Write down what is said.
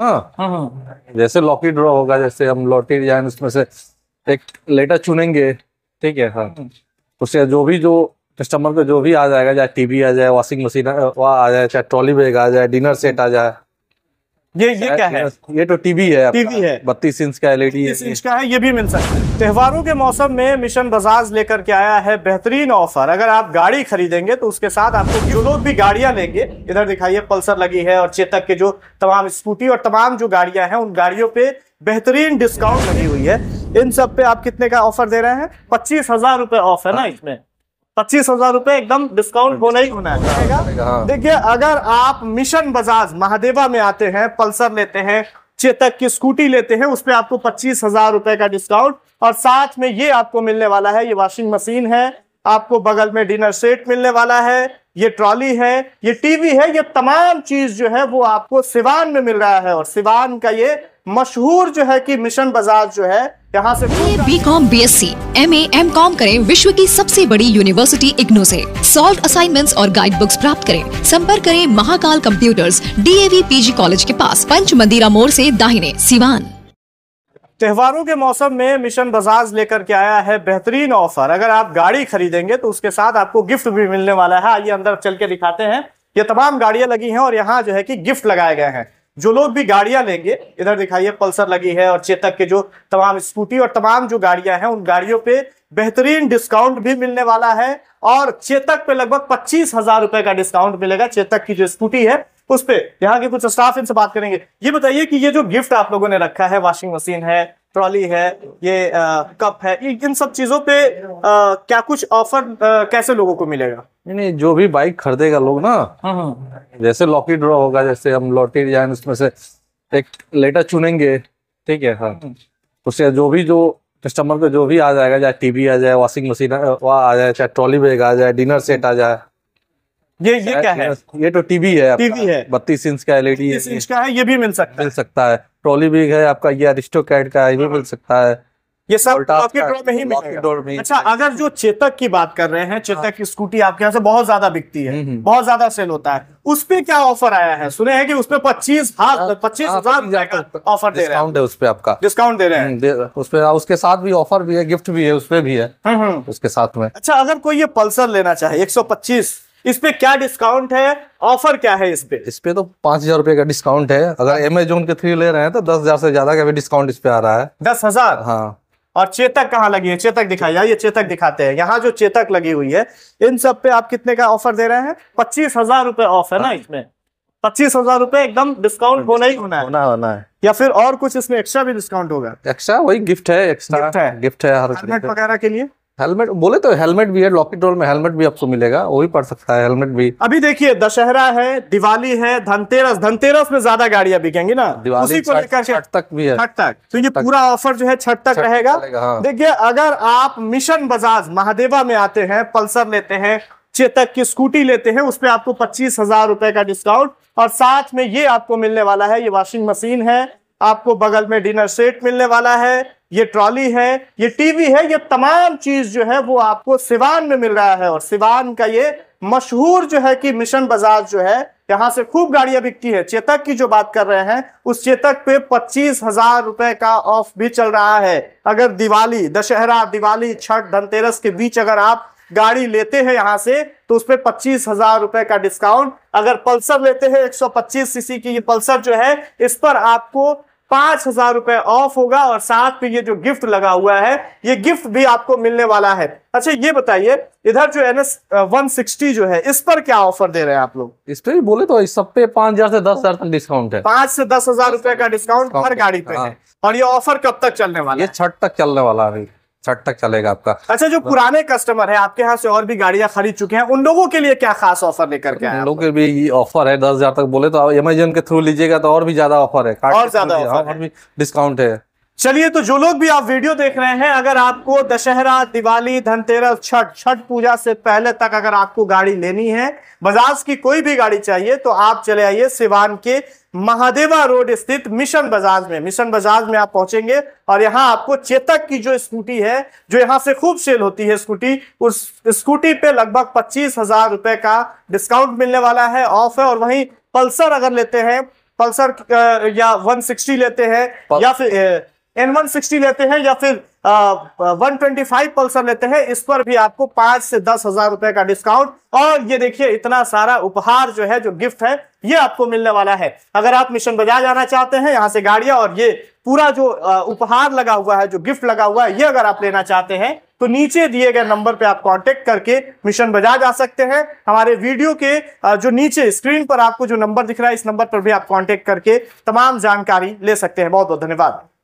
हाँ। हाँ, हाँ। जैसे लॉकी ड्रॉ होगा जैसे हम लॉटरी डिजाइन उसमें से एक लेटर चुनेंगे ठीक है हाँ उससे जो भी जो कस्टमर को जो भी आ जाएगा चाहे टीवी आ जाए वॉशिंग मशीन आ जाए चाहे ट्रॉली बैग आ जाए डिनर सेट आ जाए ये ये क्या है ये तो टीवी है टीवी है बत्तीस इंच का एलईडी इंच का है ये भी मिल सकता है त्योहारों के मौसम में मिशन बजाज लेकर के आया है बेहतरीन ऑफर अगर आप गाड़ी खरीदेंगे तो उसके साथ आपको जो लोग भी गाड़ियां लेंगे इधर दिखाइए पल्सर लगी है और चेतक के जो तमाम स्कूटी और तमाम जो गाड़ियां हैं उन गाड़ियों पे बेहतरीन डिस्काउंट लगी हुई है इन सब पे आप कितने का ऑफर दे रहे हैं पच्चीस हजार रुपए ऑफ है ना हाँ। इसमें पच्चीस हजार रूपए एकदम डिस्काउंट हाँ, होना ही होना है हाँ। देखिए अगर आप मिशन बजाज महादेवा में आते हैं पल्सर लेते हैं चेतक की स्कूटी लेते हैं उस पर आपको पच्चीस हजार रुपए का डिस्काउंट और साथ में ये आपको मिलने वाला है ये वॉशिंग मशीन है आपको बगल में डिनर सेट मिलने वाला है ये ट्रॉली है ये टीवी है ये तमाम चीज जो है वो आपको सिवान में मिल रहा है और सिवान का ये मशहूर जो है कि मिशन बाजार जो है यहाँ से B com B S C M A M com करें विश्व की सबसे बड़ी यूनिवर्सिटी इग्नो से सॉल्व असाइनमेंट्स और गाइड बुक्स प्राप्त करें संपर्क करें Mahakal computers D A V P G college के पास पंच मंदिरा मोड़ ऐसी दाहिने सिवान त्योहारों के मौसम में मिशन बजाज लेकर के आया है बेहतरीन ऑफर अगर आप गाड़ी खरीदेंगे तो उसके साथ आपको गिफ्ट भी मिलने वाला है आइए अंदर चल के दिखाते हैं ये तमाम गाड़ियां लगी हैं और यहाँ जो है कि गिफ्ट लगाए गए हैं जो लोग भी गाड़ियां लेंगे इधर दिखाइए पल्सर लगी है और चेतक के जो तमाम स्कूटी और तमाम जो गाड़ियां हैं उन गाड़ियों पे बेहतरीन डिस्काउंट भी मिलने वाला है और चेतक पे लगभग पच्चीस हजार रुपए का डिस्काउंट मिलेगा चेतक की जो स्कूटी है उस पर यहाँ के कुछ स्टाफ इनसे बात करेंगे ये बताइए कि ये जो गिफ्ट आप लोगों ने रखा है वॉशिंग मशीन है ट्रॉली है ये आ, कप है इन सब चीजों पे आ, क्या कुछ ऑफर कैसे लोगों को मिलेगा नहीं जो भी बाइक खरीदेगा लोग ना हाँ, हाँ। जैसे लॉकी ड्रॉ होगा जैसे हम लॉटरी डिजाइन उसमें से एक लेटर चुनेंगे ठीक है हाँ हम्म। उससे जो भी जो कस्टमर को जो भी आ जाएगा चाहे टीवी आ जाए वॉशिंग मशीन आ जाए चाहे ट्रॉली बैग आ जाए डिनर सेट आ जाए ये ये क्या है ये तो टीवी है टीवी है बत्तीस इंच का एलईडी e इंच का है ये भी मिल सकता है मिल सकता है ट्रॉली बैग है आपका ये अरिस्टो कैट का ये भी मिल सकता है ये सब आपके में ही मिलेगा अच्छा अगर जो चेतक की बात कर रहे हैं चेतक हाँ। की स्कूटी आपके यहाँ से बहुत ज्यादा बिकती है हम्म, हम्म। बहुत ज्यादा सेल होता है उस पे क्या ऑफर आया है सुने हैं कि उसपे पच्चीस हाथ हाँ, पच्चीस हाँ, हजार ऑफर दे रहे हैं उस पे आपका डिस्काउंट दे रहे हैं हम्म, उसपे उसके साथ भी ऑफर भी है गिफ्ट भी है उसपे भी है उसके साथ में अच्छा अगर कोई ये पल्सर लेना चाहे एक सौ पच्चीस इस पे क्या डिस्काउंट है ऑफर क्या है इस पे इस पे तो पांच हजार रुपए का डिस्काउंट है अगर एमेजोन के थ्री ले रहे हैं तो दस हजार से ज्यादा का भी डिस्काउंट इस पे आ रहा है दस हजार हाँ और चेतक कहाँ लगी है चेतक दिखाई ये चेतक दिखाते हैं यहाँ जो चेतक लगी हुई है इन सब पे आप कितने का ऑफर दे रहे हैं पच्चीस हजार रुपए ऑफ है ना हाँ। इसमें पच्चीस हजार रुपए एकदम डिस्काउंट हाँ, होना ही होना है होना होना है या फिर और कुछ इसमें एक्स्ट्रा भी डिस्काउंट होगा एक्स्ट्रा वही गिफ्ट है एक्स्ट्रा गिफ्ट है गिफ्ट है हर वगैरह के लिए हेलमेट बोले तो हेलमेट भी है लॉकेट रोल में हेलमेट भी आपको मिलेगा वो भी पड़ सकता है हेलमेट भी अभी देखिए दशहरा है दिवाली है धनतेरस धनतेरस में ज्यादा गाड़ियां बिकेंगी ना उसी को लेकर छठ तक भी है छठ तक तो ये पूरा ऑफर जो है छठ तक रहेगा हाँ। देखिए अगर आप मिशन बजाज महादेवा में आते हैं पल्सर लेते हैं चेतक की स्कूटी लेते हैं उसपे आपको पच्चीस हजार रुपए का डिस्काउंट और साथ में ये आपको मिलने वाला है ये वॉशिंग मशीन है आपको बगल में डिनर सेट मिलने वाला है ये ट्रॉली है ये टीवी है ये तमाम चीज जो है वो आपको सिवान में मिल रहा है और सिवान का ये मशहूर जो है कि मिशन बाजार जो है यहां से खूब गाड़ियां बिकती है चेतक की जो बात कर रहे हैं उस चेतक पे पच्चीस हजार रुपए का ऑफ भी चल रहा है अगर दिवाली दशहरा दिवाली छठ धनतेरस के बीच अगर आप गाड़ी लेते हैं यहाँ से तो उस पर पच्चीस हजार रुपए का डिस्काउंट अगर पल्सर लेते हैं 125 सीसी की ये पल्सर जो है इस पर आपको पांच हजार रुपए ऑफ होगा और साथ में ये जो गिफ्ट लगा हुआ है ये गिफ्ट भी आपको मिलने वाला है अच्छा ये बताइए इधर जो एन एस वन सिक्सटी जो है इस पर क्या ऑफर दे रहे हैं आप लोग इस पर बोले तो इस सब पे पांच हजार से दस हजार तक डिस्काउंट है पांच से दस हजार रुपए का डिस्काउंट हर गाड़ी पे हाँ। है और ये ऑफर कब तक चलने वाला ये छठ तक चलने वाला है छठ तक चलेगा आपका अच्छा जो पुराने कस्टमर है आपके यहाँ से और भी गाड़ियां खरीद चुके हैं उन लोगों के लिए क्या खास ऑफर लेकर के उन लोगों के लिए ऑफर है दस हजार तक बोले तो अमेजोन के थ्रू लीजिएगा तो और भी ज्यादा ऑफर है और ज्यादा हाँ, भी डिस्काउंट है चलिए तो जो लोग भी आप वीडियो देख रहे हैं अगर आपको दशहरा दिवाली धनतेरस छठ छठ पूजा से पहले तक अगर आपको गाड़ी लेनी है बजाज की कोई भी गाड़ी चाहिए तो आप चले आइए सिवान के महादेवा रोड स्थित मिशन बजाज में मिशन बजाज में आप पहुंचेंगे और यहाँ आपको चेतक की जो स्कूटी है जो यहाँ से खूब सेल होती है स्कूटी उस स्कूटी पे लगभग पच्चीस हजार रुपए का डिस्काउंट मिलने वाला है ऑफ है और वहीं पल्सर अगर लेते हैं पल्सर या 160 लेते हैं या फिर एन वन सिक्सटी लेते हैं या फिर वन ट्वेंटी फाइव पल्सर लेते हैं इस पर भी आपको पांच से दस हजार रुपए का डिस्काउंट और ये देखिए इतना सारा उपहार जो है जो गिफ्ट है ये आपको मिलने वाला है अगर आप मिशन बाजार जाना चाहते हैं यहाँ से गाड़िया और ये पूरा जो उपहार लगा हुआ है जो गिफ्ट लगा हुआ है ये अगर आप लेना चाहते हैं तो नीचे दिए गए नंबर पे आप कांटेक्ट करके मिशन बजाज आ सकते हैं हमारे वीडियो के जो नीचे स्क्रीन पर आपको जो नंबर दिख रहा है इस नंबर पर भी आप कांटेक्ट करके तमाम जानकारी ले सकते हैं बहुत बहुत धन्यवाद